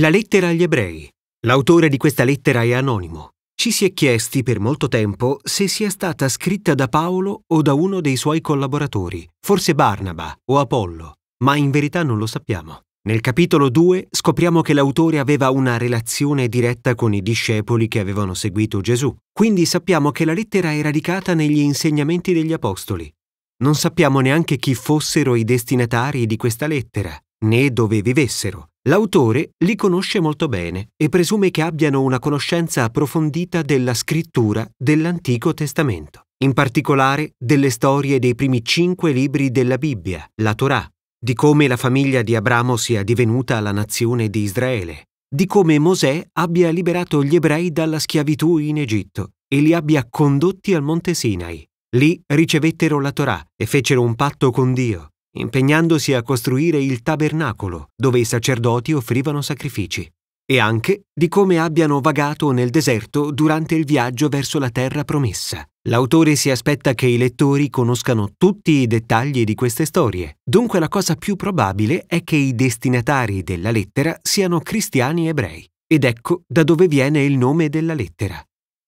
La lettera agli ebrei. L'autore di questa lettera è anonimo. Ci si è chiesti per molto tempo se sia stata scritta da Paolo o da uno dei suoi collaboratori, forse Barnaba o Apollo, ma in verità non lo sappiamo. Nel capitolo 2 scopriamo che l'autore aveva una relazione diretta con i discepoli che avevano seguito Gesù, quindi sappiamo che la lettera è radicata negli insegnamenti degli apostoli. Non sappiamo neanche chi fossero i destinatari di questa lettera, né dove vivessero, L'autore li conosce molto bene e presume che abbiano una conoscenza approfondita della scrittura dell'Antico Testamento, in particolare delle storie dei primi cinque libri della Bibbia, la Torah, di come la famiglia di Abramo sia divenuta la nazione di Israele, di come Mosè abbia liberato gli ebrei dalla schiavitù in Egitto e li abbia condotti al monte Sinai. Lì ricevettero la Torah e fecero un patto con Dio, impegnandosi a costruire il tabernacolo dove i sacerdoti offrivano sacrifici, e anche di come abbiano vagato nel deserto durante il viaggio verso la terra promessa. L'autore si aspetta che i lettori conoscano tutti i dettagli di queste storie, dunque la cosa più probabile è che i destinatari della lettera siano cristiani ebrei, ed ecco da dove viene il nome della lettera.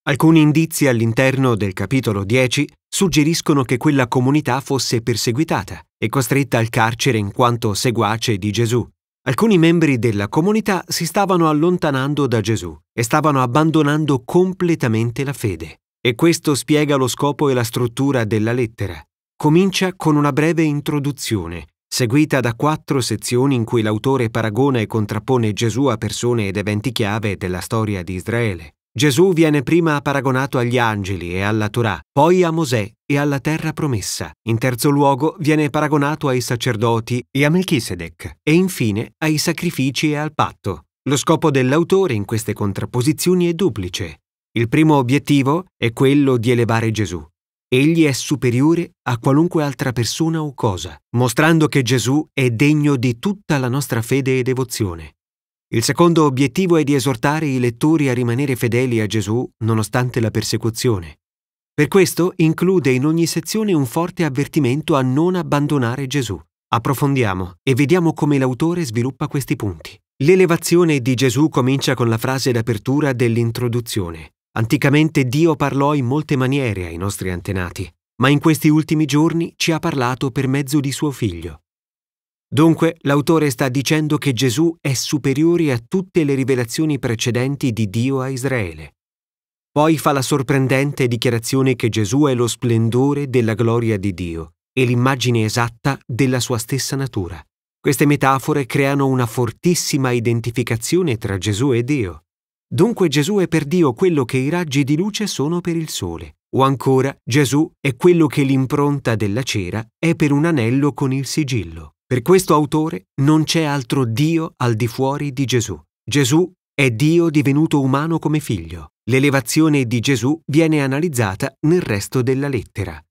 Alcuni indizi all'interno del capitolo 10 suggeriscono che quella comunità fosse perseguitata e costretta al carcere in quanto seguace di Gesù. Alcuni membri della comunità si stavano allontanando da Gesù e stavano abbandonando completamente la fede. E questo spiega lo scopo e la struttura della lettera. Comincia con una breve introduzione, seguita da quattro sezioni in cui l'autore paragona e contrappone Gesù a persone ed eventi chiave della storia di Israele. Gesù viene prima paragonato agli angeli e alla Torah, poi a Mosè e alla terra promessa. In terzo luogo viene paragonato ai sacerdoti e a Melchisedec e infine ai sacrifici e al patto. Lo scopo dell'autore in queste contrapposizioni è duplice. Il primo obiettivo è quello di elevare Gesù. Egli è superiore a qualunque altra persona o cosa, mostrando che Gesù è degno di tutta la nostra fede e devozione. Il secondo obiettivo è di esortare i lettori a rimanere fedeli a Gesù nonostante la persecuzione. Per questo include in ogni sezione un forte avvertimento a non abbandonare Gesù. Approfondiamo e vediamo come l'autore sviluppa questi punti. L'elevazione di Gesù comincia con la frase d'apertura dell'introduzione. Anticamente Dio parlò in molte maniere ai nostri antenati, ma in questi ultimi giorni ci ha parlato per mezzo di suo figlio. Dunque l'autore sta dicendo che Gesù è superiore a tutte le rivelazioni precedenti di Dio a Israele. Poi fa la sorprendente dichiarazione che Gesù è lo splendore della gloria di Dio e l'immagine esatta della sua stessa natura. Queste metafore creano una fortissima identificazione tra Gesù e Dio. Dunque Gesù è per Dio quello che i raggi di luce sono per il sole. O ancora, Gesù è quello che l'impronta della cera è per un anello con il sigillo. Per questo autore non c'è altro Dio al di fuori di Gesù. Gesù è Dio divenuto umano come figlio. L'elevazione di Gesù viene analizzata nel resto della lettera.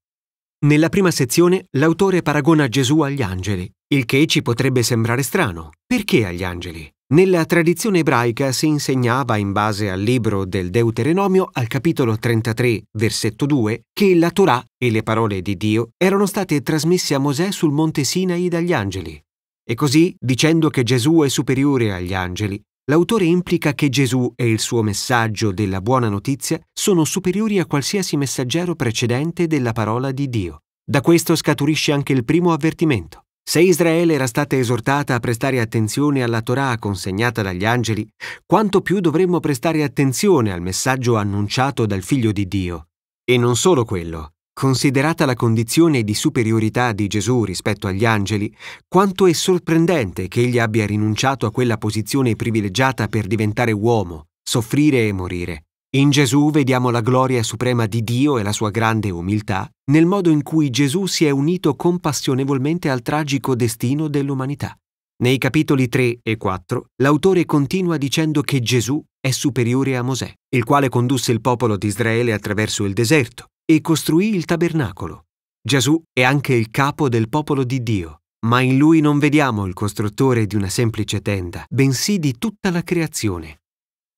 Nella prima sezione l'autore paragona Gesù agli angeli, il che ci potrebbe sembrare strano. Perché agli angeli? Nella tradizione ebraica si insegnava, in base al libro del Deuteronomio, al capitolo 33, versetto 2, che la Torah e le parole di Dio erano state trasmesse a Mosè sul monte Sinai dagli angeli. E così, dicendo che Gesù è superiore agli angeli, l'autore implica che Gesù e il suo messaggio della buona notizia sono superiori a qualsiasi messaggero precedente della parola di Dio. Da questo scaturisce anche il primo avvertimento. Se Israele era stata esortata a prestare attenzione alla Torah consegnata dagli angeli, quanto più dovremmo prestare attenzione al messaggio annunciato dal Figlio di Dio. E non solo quello. Considerata la condizione di superiorità di Gesù rispetto agli angeli, quanto è sorprendente che egli abbia rinunciato a quella posizione privilegiata per diventare uomo, soffrire e morire. In Gesù vediamo la gloria suprema di Dio e la sua grande umiltà nel modo in cui Gesù si è unito compassionevolmente al tragico destino dell'umanità. Nei capitoli 3 e 4 l'autore continua dicendo che Gesù è superiore a Mosè, il quale condusse il popolo di Israele attraverso il deserto e costruì il tabernacolo. Gesù è anche il capo del popolo di Dio, ma in lui non vediamo il costruttore di una semplice tenda, bensì di tutta la creazione.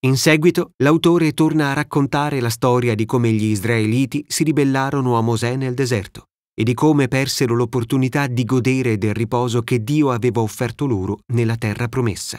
In seguito l'autore torna a raccontare la storia di come gli israeliti si ribellarono a Mosè nel deserto e di come persero l'opportunità di godere del riposo che Dio aveva offerto loro nella terra promessa.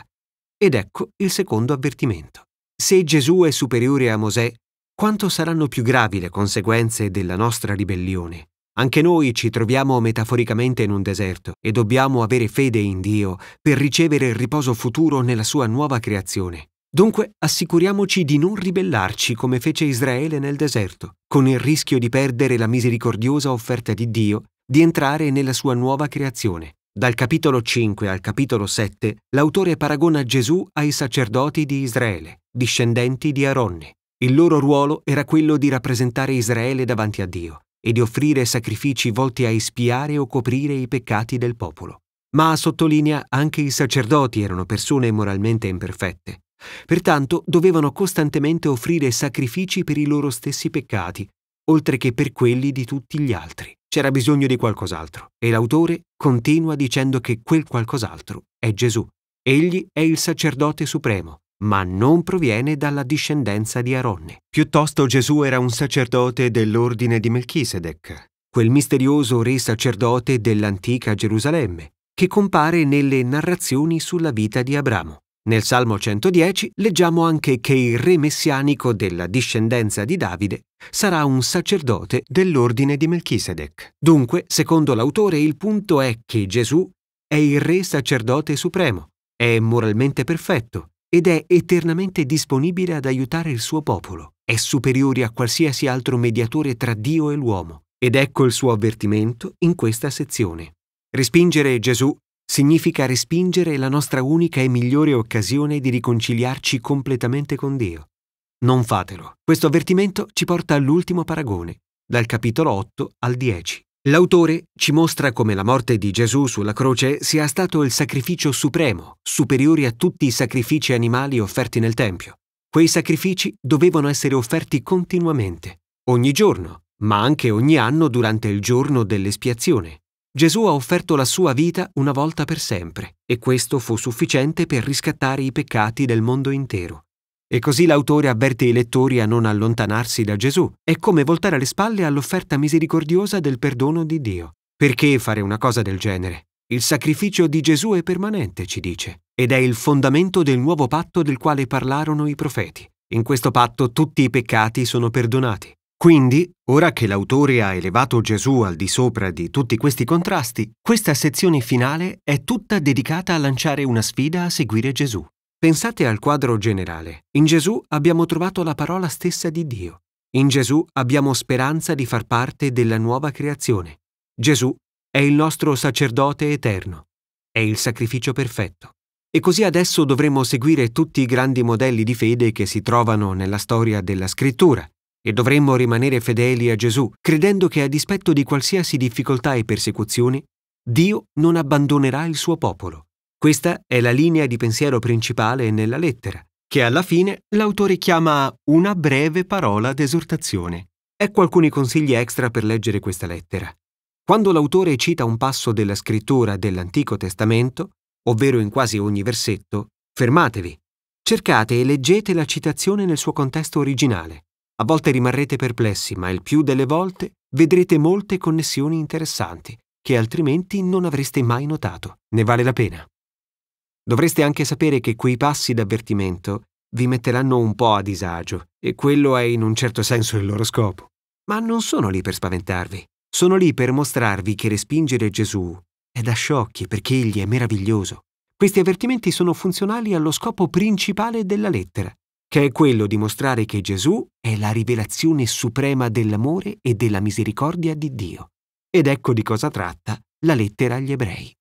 Ed ecco il secondo avvertimento. Se Gesù è superiore a Mosè, quanto saranno più gravi le conseguenze della nostra ribellione? Anche noi ci troviamo metaforicamente in un deserto e dobbiamo avere fede in Dio per ricevere il riposo futuro nella sua nuova creazione. Dunque assicuriamoci di non ribellarci come fece Israele nel deserto, con il rischio di perdere la misericordiosa offerta di Dio di entrare nella sua nuova creazione. Dal capitolo 5 al capitolo 7 l'autore paragona Gesù ai sacerdoti di Israele, discendenti di Aronne. Il loro ruolo era quello di rappresentare Israele davanti a Dio e di offrire sacrifici volti a espiare o coprire i peccati del popolo. Ma sottolinea anche i sacerdoti erano persone moralmente imperfette, Pertanto dovevano costantemente offrire sacrifici per i loro stessi peccati, oltre che per quelli di tutti gli altri. C'era bisogno di qualcos'altro e l'autore continua dicendo che quel qualcos'altro è Gesù. Egli è il sacerdote supremo, ma non proviene dalla discendenza di Aronne. Piuttosto Gesù era un sacerdote dell'ordine di Melchisedec, quel misterioso re sacerdote dell'antica Gerusalemme, che compare nelle narrazioni sulla vita di Abramo. Nel Salmo 110 leggiamo anche che il re messianico della discendenza di Davide sarà un sacerdote dell'ordine di Melchisedec. Dunque, secondo l'autore, il punto è che Gesù è il re sacerdote supremo, è moralmente perfetto ed è eternamente disponibile ad aiutare il suo popolo. È superiore a qualsiasi altro mediatore tra Dio e l'uomo. Ed ecco il suo avvertimento in questa sezione. Respingere Gesù significa respingere la nostra unica e migliore occasione di riconciliarci completamente con Dio. Non fatelo. Questo avvertimento ci porta all'ultimo paragone, dal capitolo 8 al 10. L'autore ci mostra come la morte di Gesù sulla croce sia stato il sacrificio supremo, superiore a tutti i sacrifici animali offerti nel Tempio. Quei sacrifici dovevano essere offerti continuamente, ogni giorno, ma anche ogni anno durante il giorno dell'espiazione. Gesù ha offerto la sua vita una volta per sempre e questo fu sufficiente per riscattare i peccati del mondo intero. E così l'autore avverte i lettori a non allontanarsi da Gesù. È come voltare le spalle all'offerta misericordiosa del perdono di Dio. Perché fare una cosa del genere? Il sacrificio di Gesù è permanente, ci dice, ed è il fondamento del nuovo patto del quale parlarono i profeti. In questo patto tutti i peccati sono perdonati. Quindi, ora che l'autore ha elevato Gesù al di sopra di tutti questi contrasti, questa sezione finale è tutta dedicata a lanciare una sfida a seguire Gesù. Pensate al quadro generale. In Gesù abbiamo trovato la parola stessa di Dio. In Gesù abbiamo speranza di far parte della nuova creazione. Gesù è il nostro sacerdote eterno. È il sacrificio perfetto. E così adesso dovremmo seguire tutti i grandi modelli di fede che si trovano nella storia della scrittura e dovremmo rimanere fedeli a Gesù, credendo che a dispetto di qualsiasi difficoltà e persecuzione, Dio non abbandonerà il suo popolo. Questa è la linea di pensiero principale nella lettera, che alla fine l'autore chiama una breve parola d'esortazione. Ecco alcuni consigli extra per leggere questa lettera. Quando l'autore cita un passo della scrittura dell'Antico Testamento, ovvero in quasi ogni versetto, fermatevi. Cercate e leggete la citazione nel suo contesto originale. A volte rimarrete perplessi, ma il più delle volte vedrete molte connessioni interessanti che altrimenti non avreste mai notato. Ne vale la pena. Dovreste anche sapere che quei passi d'avvertimento vi metteranno un po' a disagio, e quello è in un certo senso il loro scopo. Ma non sono lì per spaventarvi, sono lì per mostrarvi che respingere Gesù è da sciocchi perché egli è meraviglioso. Questi avvertimenti sono funzionali allo scopo principale della lettera, che è quello di mostrare che Gesù è la rivelazione suprema dell'amore e della misericordia di Dio. Ed ecco di cosa tratta la lettera agli ebrei.